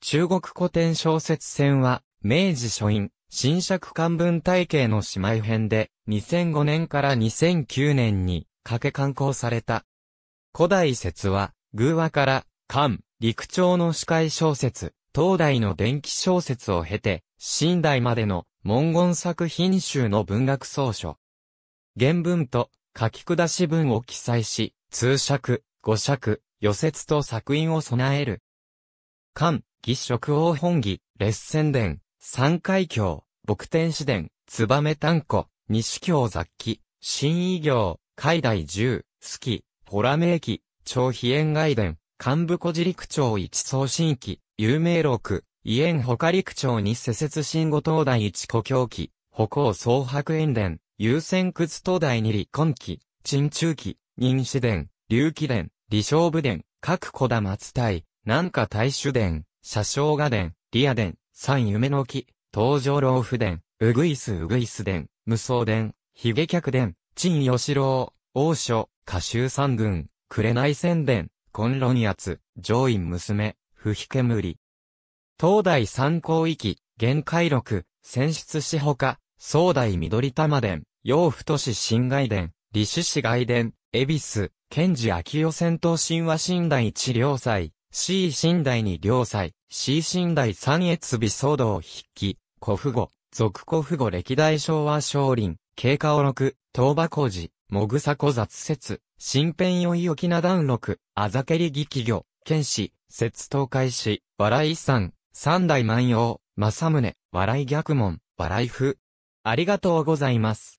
中国古典小説戦は、明治初院、新尺漢文体系の姉妹編で、2005年から2009年に、かけ刊行された。古代説は、偶話から、漢、陸朝の司会小説、東大の伝記小説を経て、新代までの文言作品集の文学総書。原文と書き下し文を記載し、通釈、語釈、予説と作品を備える。漢、義食王本義、列仙殿、三海峡、牧天市殿、燕炭湖、西京雑記、新異行、海大十、好き、ポラ名記、長飛燕外殿、幹部小寺陸長一送信記、有名六、異縁他陸町に施設新五島大一故郷記、歩行総白縁殿、優先屈東大二里婚記、陳中記、任子殿、隆起殿、李勝部殿、各小田松隊、南下大主殿。車掌画殿、リア殿、三夢の木、登場老夫殿、うぐいすうぐいす殿、無双殿、悲劇客殿、陳義郎、王書、歌集三軍、れない宣伝、混論奴、上院娘、不けむり。東大三高域、限界録、選出しほか、総大緑玉殿、洋太都市新外殿、李氏氏外殿、恵比寿、賢治秋代戦闘神話神代一両祭、C 寝台に両祭、C 寝台三越美騒動筆記、古父語、俗古父語歴代昭和少林、経過を録、東馬工事、もぐさ小雑説、新編よい沖縄段録、あざけり儀企業、剣士、説東海市、笑い遺産、三代万葉、正宗、笑い逆門、笑い風。ありがとうございます。